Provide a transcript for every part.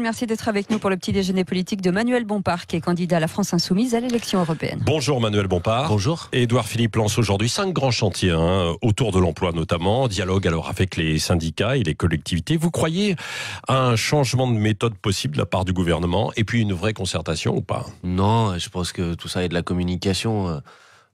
Merci d'être avec nous pour le petit déjeuner politique de Manuel Bompard, qui est candidat à la France Insoumise à l'élection européenne. Bonjour Manuel Bompard. Bonjour. Édouard Philippe lance aujourd'hui cinq grands chantiers, hein, autour de l'emploi notamment, dialogue alors avec les syndicats et les collectivités. Vous croyez à un changement de méthode possible de la part du gouvernement et puis une vraie concertation ou pas Non, je pense que tout ça est de la communication. Euh,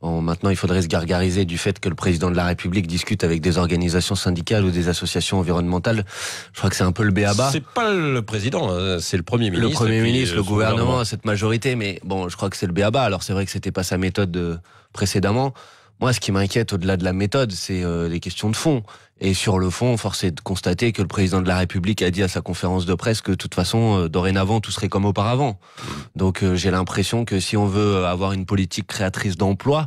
maintenant, il faudrait se gargariser du fait que le président de la République discute avec des organisations syndicales ou des associations environnementales. Je crois que c'est un peu le béaba. C'est pas le président, hein. c'est le premier ministre. Euh, le premier ministre, le gouvernement, cette majorité. Mais bon, je crois que c'est le béaba. Alors c'est vrai que c'était pas sa méthode euh, précédemment. Moi, ce qui m'inquiète au-delà de la méthode, c'est euh, les questions de fond. Et sur le fond, force est de constater que le président de la République a dit à sa conférence de presse que de toute façon, euh, dorénavant, tout serait comme auparavant. Donc euh, j'ai l'impression que si on veut avoir une politique créatrice d'emploi,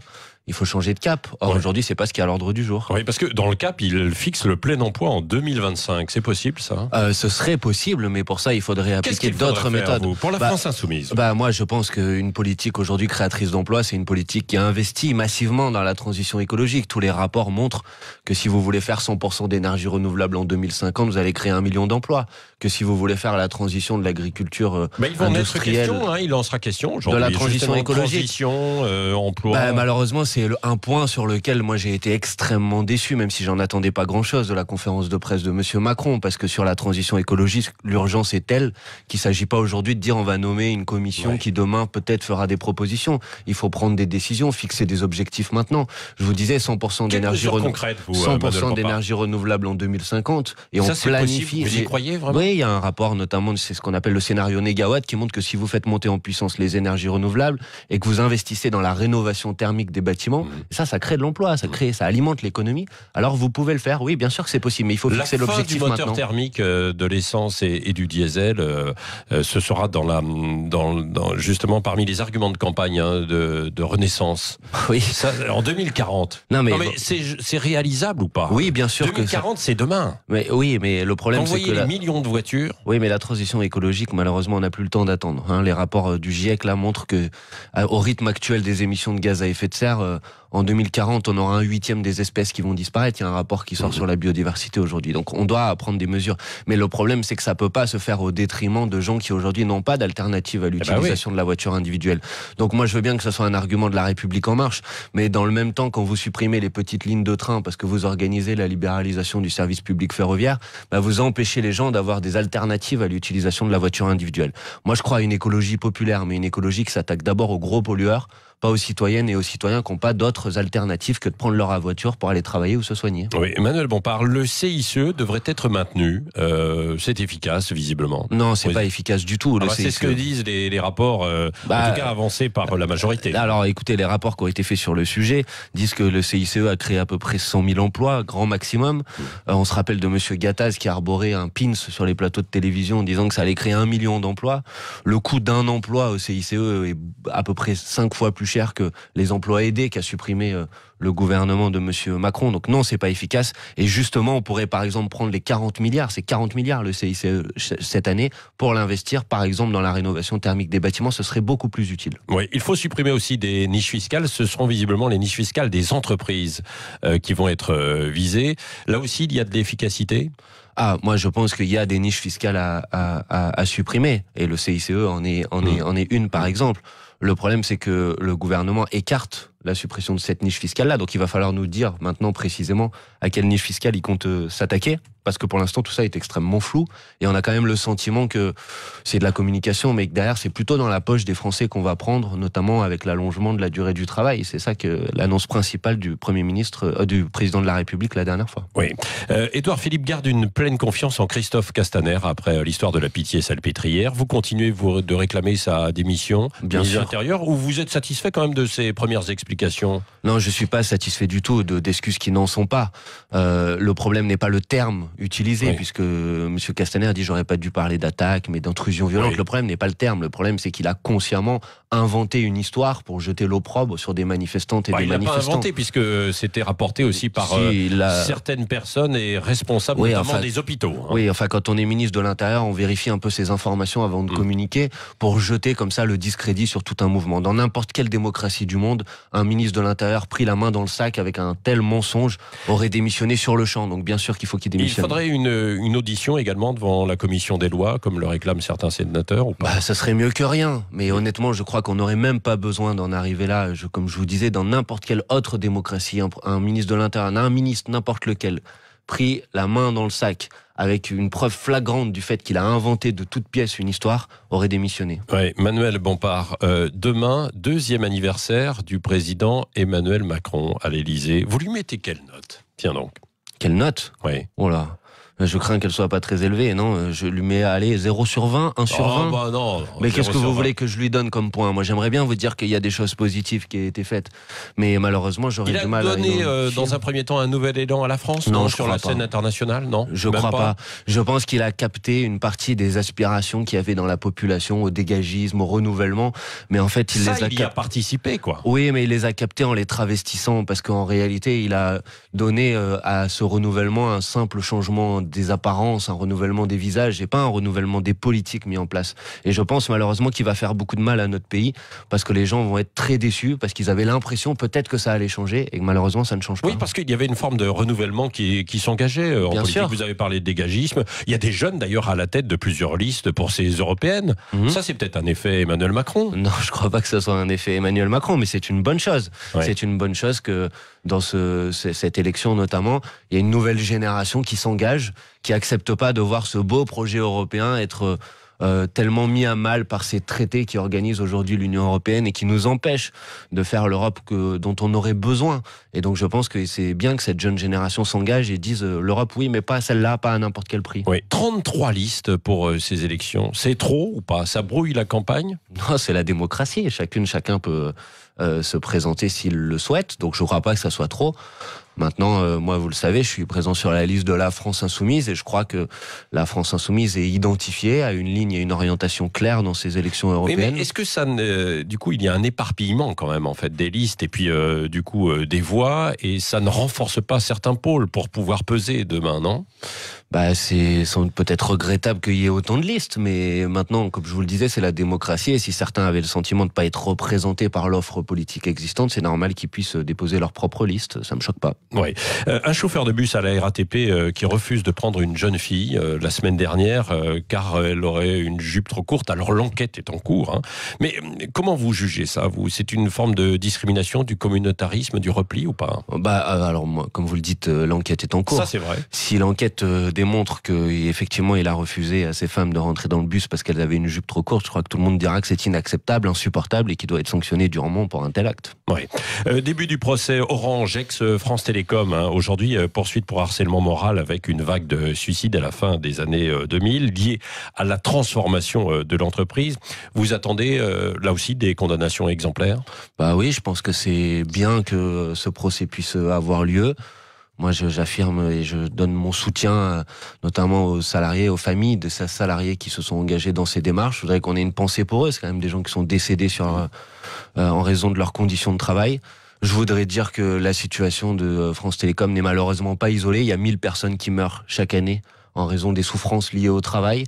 il faut changer de cap. Or, aujourd'hui, c'est pas ce qui est à l'ordre du jour. Oui, parce que dans le cap, il fixe le plein emploi en 2025. C'est possible, ça hein euh, Ce serait possible, mais pour ça, il faudrait appliquer d'autres méthodes. pour la bah, France insoumise bah, Moi, je pense qu'une politique aujourd'hui créatrice d'emplois, c'est une politique qui investit massivement dans la transition écologique. Tous les rapports montrent que si vous voulez faire 100% d'énergie renouvelable en 2050, vous allez créer un million d'emplois. Que si vous voulez faire la transition de l'agriculture bah, industrielle... Il en, question, hein, il en sera question aujourd'hui. De la transition écologique. Euh, emploi... Bah, malheureusement, c'est un point sur lequel moi j'ai été extrêmement déçu, même si j'en attendais pas grand-chose de la conférence de presse de Monsieur Macron, parce que sur la transition écologique, l'urgence est telle qu'il s'agit pas aujourd'hui de dire on va nommer une commission qui demain peut-être fera des propositions. Il faut prendre des décisions, fixer des objectifs maintenant. Je vous disais 100% euh, d'énergie renouvelable, renouvelable en 2050, et on planifie. Vous y croyez vraiment Oui, il y a un rapport notamment, c'est ce qu'on appelle le scénario négawatt, qui montre que si vous faites monter en puissance les énergies renouvelables et que vous investissez dans la rénovation thermique des bâtiments Mmh. Ça, ça crée de l'emploi, ça mmh. crée, ça alimente l'économie. Alors vous pouvez le faire, oui, bien sûr que c'est possible, mais il faut fixer l'objectif maintenant. La du moteur thermique euh, de l'essence et, du diesel, euh, euh, ce sera dans la, dans, justement parmi les arguments de campagne hein, de, Renaissance. Oui. en 2040. Non mais, c'est réalisable ou pas Oui, bien sûr. que 2040, c'est demain. Mais oui, mais le problème, c'est que les millions de voitures. Oui, mais la transition écologique, malheureusement, on n'a plus le temps d'attendre. Hein. Les rapports du GIEC là montrent que, au rythme actuel des émissions de gaz à effet de serre euh, en 2040, on aura un huitième des espèces qui vont disparaître. Il y a un rapport qui sort mhm. sur la biodiversité aujourd'hui. Donc on doit prendre des mesures. Mais le problème, c'est que ça ne peut pas se faire au détriment de gens qui aujourd'hui n'ont pas d'alternative à eh ben l'utilisation de la voiture individuelle. Donc moi, je veux bien que ce soit un argument de la République en marche, mais dans le même temps, quand vous supprimez les petites lignes de train parce que vous organisez la libéralisation du service public ferroviaire, bah, vous empêchez les gens d'avoir des alternatives à l'utilisation de la voiture individuelle. Moi, je crois à une écologie populaire, mais une écologie qui s'attaque d'abord aux gros pollueurs pas aux citoyennes et aux citoyens qui n'ont pas d'autres alternatives que de prendre leur voiture pour aller travailler ou se soigner. Oui, Emmanuel Bompard, le CICE devrait être maintenu. Euh, c'est efficace, visiblement. Non, c'est n'est pas efficace du tout. Ah bah, c'est e. ce que disent les, rapports, euh, en bah, tout cas avancés par la majorité. Euh, alors écoutez, les rapports qui ont été faits sur le sujet disent que le CICE a créé à peu près 100 000 emplois, grand maximum. on se rappelle de M. Gattaz qui a arboré un pins sur les plateaux de télévision en disant que ça allait créer un million d'emplois. Le coût d'un emploi au CICE est à peu près 5 fois plus cher que les emplois aidés qu'a supprimé euh, le gouvernement de M. Macron. Donc non, c'est pas efficace. Et justement, on pourrait par exemple prendre les 40 milliards, c'est 40 milliards le CICE cette année, pour l'investir par exemple dans la rénovation thermique des bâtiments. Ce serait beaucoup plus utile. Oui, il faut supprimer aussi des niches fiscales. Ce seront visiblement les niches fiscales des entreprises euh, qui vont être euh, visées. Là aussi, il y a de l'efficacité. Ah, moi je pense qu'il y a des niches fiscales à, supprimer et le CICE est, est, hmm. en est une par hmm. exemple. Le problème, c'est que le gouvernement écarte la suppression de cette niche fiscale-là. Donc il va falloir nous dire maintenant précisément à quelle niche fiscale il compte euh, s'attaquer, parce que pour l'instant tout ça est extrêmement flou, et on a quand même le sentiment que c'est de la communication, mais que derrière c'est plutôt dans la poche des Français qu'on va prendre, notamment avec l'allongement de la durée du travail. C'est ça que l'annonce principale du Premier ministre, euh, du Président de la République la dernière fois. Oui. Euh, Édouard Philippe garde une pleine confiance en Christophe Castaner après l'histoire de la pitié salpêtrière. Vous continuez de réclamer sa démission, bien sûr. intérieur, ou vous êtes satisfait quand même de ses premières explications non, je ne suis pas satisfait du tout d'excuses qui n'en sont pas. Euh, le problème n'est pas le terme utilisé, puisque M. Castaner a dit j'aurais pas dû parler d'attaque, mais d'intrusion violente. Le problème n'est pas le terme. Le problème, c'est qu'il a consciemment inventé une histoire pour jeter l'opprobre sur des manifestantes et bah, des manifestants. inventé, puisque c'était rapporté aussi par euh, certaines personnes et responsables notamment des hôpitaux. Hein. Oui, enfin, quand on est ministre de l'Intérieur, on vérifie un peu ces informations avant de mm. communiquer pour jeter comme ça le discrédit sur tout un mouvement. Dans n'importe quelle démocratie du monde, un un ministre de l'Intérieur pris la main dans le sac avec un tel mensonge aurait démissionné sur le champ. Donc bien sûr qu'il faut qu'il démissionne. Il faudrait une, audition également devant la commission des lois, comme le réclament certains sénateurs ou pas bah, Ça serait mieux que rien. Mais honnêtement, je crois qu'on n'aurait même pas besoin d'en arriver là. comme je vous disais, dans n'importe quelle autre démocratie, un, un ministre de l'Intérieur, un ministre, n'importe lequel, pris la main dans le sac avec une preuve flagrante du fait qu'il a inventé de toute pièces une histoire, aurait démissionné. Ouais, Manuel Bompard, euh, demain, deuxième anniversaire du président Emmanuel Macron à l'Élysée. Vous lui mettez quelle note Tiens donc. Quelle note Oui. Oh là euh, je crains qu'elle soit pas très élevée, non euh, Je lui mets, à aller 0 sur 20, 1 sur 20. Ah, bah mais qu'est-ce que vous voulez que je lui donne comme point Moi, j'aimerais bien vous dire qu'il y a des choses positives qui ont été faites, mais malheureusement, j'aurais du mal donné, à. Il donné, dans un premier temps un nouvel élan à la France Non, sur la scène internationale, non Je crois pas. Je pense qu'il a capté une partie des aspirations qu'il y avait dans la population, au dégagisme, au renouvellement, mais en fait, il les a. Il y a participé, quoi. Oui, mais il les a captés en les travestissant, parce qu'en réalité, il a donné euh, à ce renouvellement un simple changement des apparences, un renouvellement des visages et pas un renouvellement des politiques mis en place. Et je pense malheureusement qu'il va faire beaucoup de mal à notre pays parce que les gens vont être très déçus parce qu'ils avaient l'impression peut-être que ça allait changer et que malheureusement ça ne change pas. Oui, parce qu'il y avait une forme de renouvellement qui, s'engageait euh, en politique. Vous avez parlé de dégagisme. Il y a des jeunes d'ailleurs à la tête de plusieurs listes pour ces européennes. Mhm. Ça, c'est peut-être un effet Emmanuel Macron. Non, je crois pas que ce soit un effet Emmanuel Macron, mais c'est une bonne chose. C'est une bonne chose que dans cette élection notamment, il y a une nouvelle génération qui s'engage, qui accepte pas de voir ce beau projet européen être euh, tellement mis à mal par ces traités qui organisent aujourd'hui l'Union européenne et qui nous empêchent de faire l'Europe dont on aurait besoin. Et donc je pense que c'est bien que cette jeune génération s'engage et dise euh, l'Europe oui, mais pas celle-là, pas à n'importe quel prix. Oui. 33 listes pour euh, ces élections, c'est trop ou pas Ça brouille la campagne Non, c'est la démocratie. Chacune, chacun peut se présenter s'il le souhaite. Donc je crois pas que ça soit trop. Maintenant, euh, moi, vous le savez, je suis présent sur la liste de la France insoumise et je crois que la France insoumise est identifiée à une ligne et une orientation claire dans ces élections européennes. Mais, est-ce que ça, ne, du coup, il y a un éparpillement quand même en fait des listes et puis euh, du coup euh, des voix et ça ne renforce pas certains pôles pour pouvoir peser demain, non bah, c'est peut-être regrettable qu'il y ait autant de listes, mais maintenant, comme je vous le disais, c'est la démocratie. Et si certains avaient le sentiment de ne pas être représentés par l'offre politique existante, c'est normal qu'ils puissent déposer leur propre liste. Ça me choque pas. Oui. Euh, un chauffeur de bus à la RATP euh, qui refuse de prendre une jeune fille euh, la semaine dernière car elle aurait une jupe trop courte. Alors l'enquête est en cours. Hein. Mais comment vous jugez ça c'est une forme de discrimination, du communautarisme, du repli ou pas Bah alors comme vous le dites, l'enquête est en cours. Ça c'est vrai. Si l'enquête démontre que effectivement il a refusé à ces femmes de rentrer dans le bus parce qu'elles avaient une jupe trop courte, je crois que tout le monde dira que c'est inacceptable, insupportable et qu'il doit être sanctionné durement pour un tel acte. Oui. début du procès Orange ex France Télé. Comme hein, Aujourd'hui, euh, poursuite pour harcèlement moral avec une vague de suicides à la fin des années 2000 euh, liée à la transformation euh, de l'entreprise. Vous attendez là aussi des condamnations exemplaires Bah oui, je pense que c'est bien que ce procès puisse avoir lieu. Moi, j'affirme et je donne mon soutien, notamment aux salariés, aux familles de ces salariés qui se sont engagés dans ces démarches. Je voudrais qu'on ait une pensée pour eux. C'est quand même des gens qui sont décédés en raison de leurs conditions de travail. Je voudrais dire que la situation de euh, France Télécom n'est malheureusement pas isolée. Il y a 1000 personnes qui meurent chaque année en raison des souffrances liées au travail.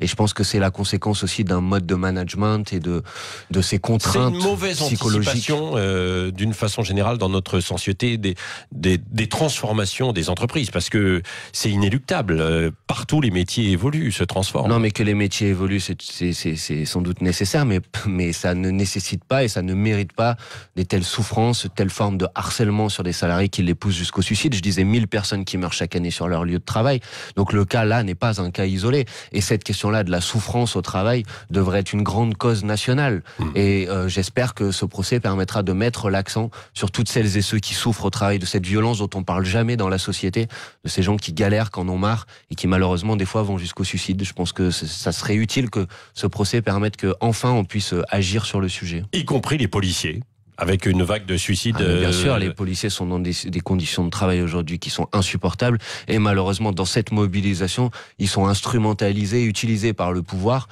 Et je pense que c'est la conséquence aussi d'un mode de management et de, de ces contraintes une mauvaise Anticipation, euh, d'une façon générale, dans notre société, des, des, des transformations des entreprises, parce que c'est inéluctable. Euh, partout, les métiers évoluent, se transforment. Non, mais que les métiers évoluent, c'est, c'est, c'est, sans doute nécessaire, mais, mais ça ne nécessite pas et ça ne mérite pas des telles souffrances, telles formes de harcèlement sur des salariés qui les poussent jusqu'au suicide. Je disais 1000 personnes qui meurent chaque année sur leur lieu de travail. Donc le cas là n'est pas un cas isolé. Et cette question de la souffrance au travail devrait être une grande cause nationale. Hmm. Et euh, j'espère que ce procès permettra de mettre l'accent sur toutes celles et ceux qui souffrent au travail de cette violence dont on parle jamais dans la société, de ces gens qui galèrent, quand ont marre et qui malheureusement des fois vont jusqu'au suicide. Je pense que ça serait utile que ce procès permette que enfin on puisse euh, agir sur le sujet. Y compris les policiers avec une vague de suicides. Ah, bien euh, sûr, les policiers sont dans des, conditions de travail aujourd'hui qui sont insupportables et malheureusement dans cette mobilisation, ils sont instrumentalisés, utilisés par le pouvoir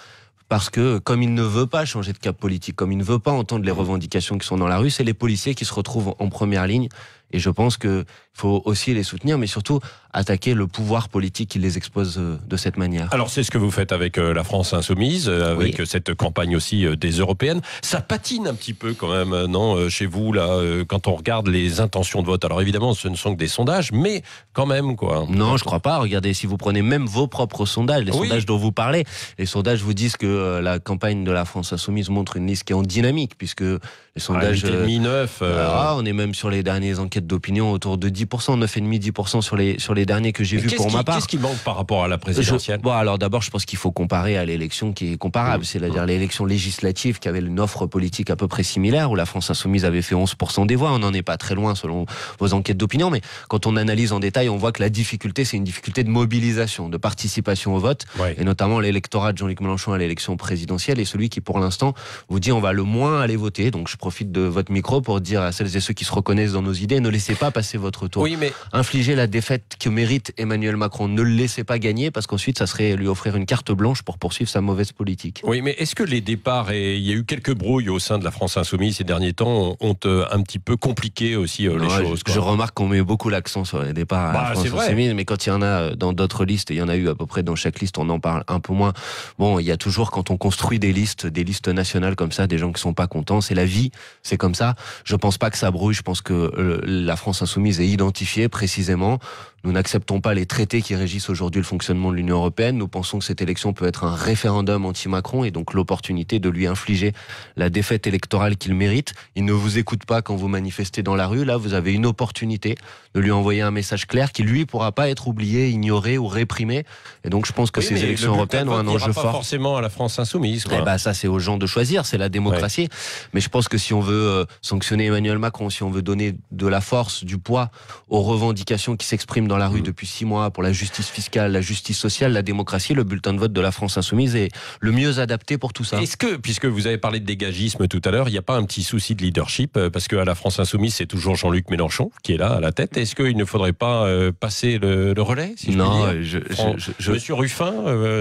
parce que comme il ne veut pas changer de cap politique, comme il ne veut pas entendre les revendications qui sont dans la rue, c'est les policiers qui se retrouvent en première ligne. Et je pense qu'il faut aussi les soutenir, mais surtout attaquer le pouvoir politique qui les expose euh, de cette manière. Alors c'est ce que vous faites avec euh, la France insoumise, euh, avec cette campagne aussi des européennes. Ça patine un petit peu quand même, non, chez vous là, quand on regarde les intentions de vote. Alors évidemment, ce ne sont que des sondages, mais quand même quoi. Non, je crois pas. Regardez, si vous prenez même vos propres sondages, les sondages dont vous parlez, les sondages vous disent que la campagne de la France insoumise montre une liste qui est en dynamique, puisque les ah, sondages. Ah, on est même sur les dernières enquêtes d'opinion autour de 10 9,5 10 sur les sur les les derniers que j'ai vus pour ma part. Qu'est-ce qui manque par rapport à la présidentielle bon, Alors d'abord, je pense qu'il faut comparer à l'élection qui est comparable, c'est-à-dire l'élection législative qui avait une offre politique à peu près similaire, où la France insoumise avait fait 11% des voix. On n'en est pas très loin selon vos enquêtes d'opinion, mais quand on analyse en détail, on voit que la difficulté, c'est une difficulté de mobilisation, de participation au vote, et notamment l'électorat de Jean-Luc Mélenchon à l'élection présidentielle est celui qui, pour l'instant, vous dit on va le moins aller voter. Donc je profite de votre micro pour dire à celles et ceux qui se reconnaissent dans nos idées, ne laissez pas passer votre tour. Infligez la défaite qui mérite Emmanuel Macron. Ne le laissez pas gagner parce qu'ensuite, ça serait lui offrir une carte blanche pour poursuivre sa mauvaise politique. Oui, mais est-ce que les départs, et il y a eu quelques brouilles au sein de la France Insoumise ces derniers temps, ont euh, un petit peu compliqué aussi euh, les choses Je remarque qu'on met beaucoup l'accent sur les départs à la bah, France Insoumise, mais quand il y en a euh, dans d'autres listes, il y en a eu à peu près dans chaque liste, on en parle un peu moins. Bon, il y a toujours, quand on construit des listes, des listes nationales comme ça, des gens qui sont pas contents, c'est la vie, c'est comme ça. Je pense pas que ça brouille, je pense que la France Insoumise est identifiée précisément. Nous n'acceptons pas les traités qui régissent aujourd'hui le fonctionnement de l'Union européenne. Nous pensons que cette élection peut être un référendum anti-Macron et donc l'opportunité de lui infliger la défaite électorale qu'il mérite. Il ne vous écoute pas quand vous manifestez dans la rue. Là, vous avez une opportunité de lui envoyer un message clair qui, lui, pourra pas être oublié, ignoré ou réprimé. Et donc, je pense que ces élections européennes ont un enjeu fort. forcément à la France insoumise. bah, ça, c'est aux gens de choisir. C'est la démocratie. Mais je pense que si on veut euh, sanctionner Emmanuel Macron, si on veut donner de la force, du poids aux revendications qui s'expriment dans la rue mm. depuis six mois pour la justice fiscale, la justice sociale, la démocratie, le bulletin de vote de la France insoumise est le mieux adapté pour tout ça. Est-ce que, puisque vous avez parlé de dégagisme tout à l'heure, il n'y a pas un petit souci de leadership euh, Parce qu'à la France insoumise, c'est toujours Jean-Luc Mélenchon qui est là à la tête. Est-ce qu'il ne faudrait pas euh, passer le, relais Non, euh, je, Monsieur Ruffin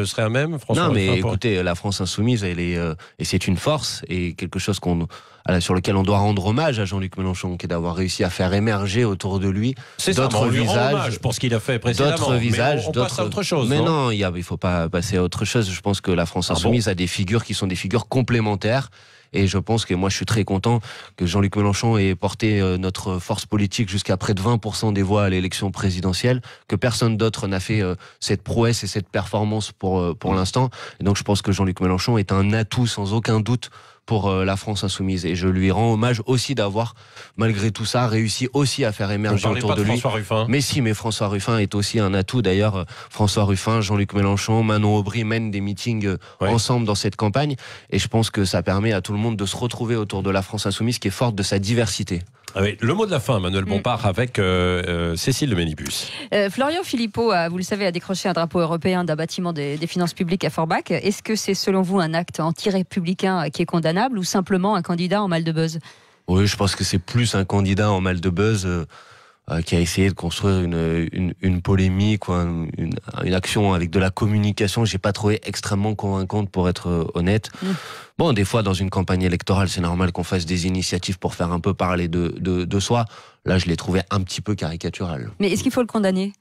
serait un même. François non, mais écoutez, la France insoumise, elle est et c'est une force et quelque chose qu'on euh, sur lequel on doit rendre hommage à Jean-Luc Mélenchon, qui est d'avoir réussi à faire émerger autour de lui d'autres visages. pour ce qu'il a fait précédemment. D'autres visages. d'autres autre chose. Mais non, il ne faut pas passer à autre chose. Je pense que la France ah Insoumise à a des figures qui sont des figures complémentaires. Et je pense que moi, je suis très content que Jean-Luc Mélenchon ait porté euh, notre force politique jusqu'à près de 20% des voix à l'élection présidentielle, que personne d'autre n'a fait euh, cette prouesse et cette performance pour, pour mm. l'instant. Et donc, je pense que Jean-Luc Mélenchon est un atout sans aucun doute pour euh, la France insoumise. Et je lui rends hommage aussi d'avoir, malgré tout ça, réussi aussi à faire émerger autour de, lui. Ruffin. Mais si, mais François Ruffin est aussi un atout. D'ailleurs, euh, François Ruffin, Jean-Luc Mélenchon, Manon Aubry mènent des meetings euh, ensemble dans cette campagne. Et je pense que ça permet à tout le monde de se retrouver autour de la France insoumise qui est forte de sa diversité. Ah le mot de la fin, Manuel mm. Bompard, avec euh, euh, Cécile de Ménibus. Euh, Florian Philippot, vous le savez, a décroché un drapeau européen d'un bâtiment des, finances publiques à Forbach. Est-ce que c'est, selon vous, un acte anti-républicain qui est condamnable ou simplement un candidat en mal de buzz Oui, je pense que c'est plus un candidat en mal de buzz. Euh, qui a essayé de construire une, polémique une, action avec de la communication, j'ai pas trouvé extrêmement convaincante pour être euh, honnête. Mm. Bon, des fois dans une campagne électorale, c'est normal qu'on fasse des initiatives pour faire un peu parler de, de soi. Là, je l'ai trouvé un petit peu caricatural. Mais est-ce qu'il faut le condamner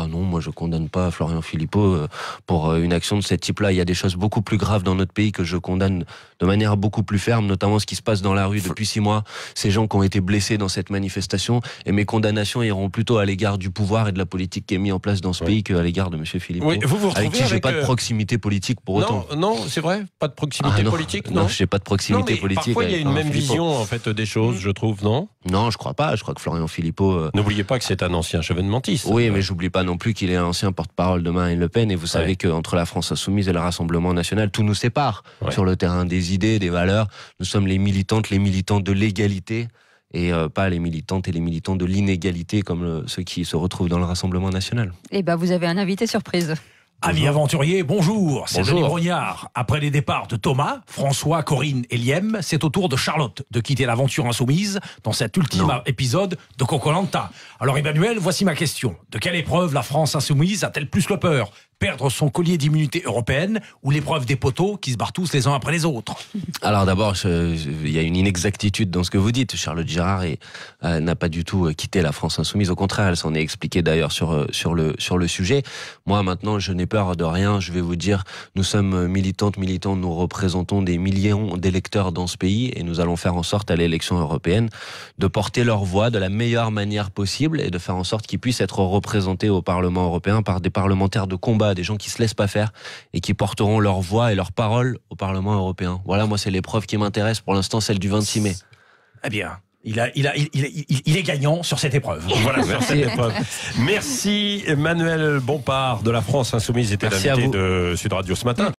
ah non, moi je condamne pas Florian Philippot euh, pour euh, une action de ce type-là. Il y a des choses beaucoup plus graves dans notre pays que je condamne de manière beaucoup plus ferme, notamment ce qui se passe dans la rue depuis six mois. Ces gens qui ont été blessés dans cette manifestation. Et mes condamnations iront plutôt à l'égard du pouvoir et de la politique qui est mise en place dans ce pays qu'à l'égard de M. Philippot. Oui, vous vous avec qui j'ai pas de euh, proximité politique pour autant. Non, c'est vrai, pas de proximité ah politique. Non, je j'ai pas de proximité politique. Parfois, il y a une même vision en fait des choses, mm. je trouve, non Non, je crois pas. Je crois que Florian Philippot. N'oubliez pas que c'est un ancien chevènementiste. Oui, mais j'oublie pas non plus qu'il est l'ancien ancien porte-parole de Marine Le Pen, et vous savez que qu'entre la France Insoumise et le Rassemblement National, tout nous sépare sur le terrain des idées, des valeurs. Nous sommes les militantes, les militants de l'égalité et euh, pas les militantes et les militants de l'inégalité comme euh, ceux qui se retrouvent dans le Rassemblement national. Et eh bien, vous avez un invité surprise. Amis aventurier, bonjour, c'est Denis Brognard. Après les départs de Thomas, François, Corinne et Liem, c'est au tour de Charlotte de quitter l'aventure insoumise dans cet ultime épisode de Cocolanta. Alors Emmanuel, voici ma question. De quelle épreuve la France insoumise a-t-elle plus le peur perdre son collier d'immunité européenne ou l'épreuve des poteaux qui se barrent tous les uns après les autres Alors d'abord, il y a une inexactitude dans ce que vous dites. Charlotte Girard euh, n'a pas du tout euh, quitté la France insoumise. Au contraire, elle s'en est expliquée d'ailleurs sur, euh, sur, le, sur le sujet. Moi maintenant, je n'ai peur de rien. Je vais vous dire, nous sommes militantes, militants, nous représentons des millions d'électeurs dans ce pays et nous allons faire en sorte à l'élection européenne de porter leur voix de la meilleure manière possible et de faire en sorte qu'ils puissent être représentés au Parlement européen par des parlementaires de combat à des gens qui se laissent pas faire et qui porteront leur voix et leur parole au Parlement européen. Voilà, moi, c'est l'épreuve qui m'intéresse pour l'instant, celle du 26 mai. Eh bien, il, a, il, a, il, est gagnant sur cette épreuve. Voilà, sur cette épreuve. Merci Manuel Bompard de la France Insoumise était l'invité de Sud Radio ce matin.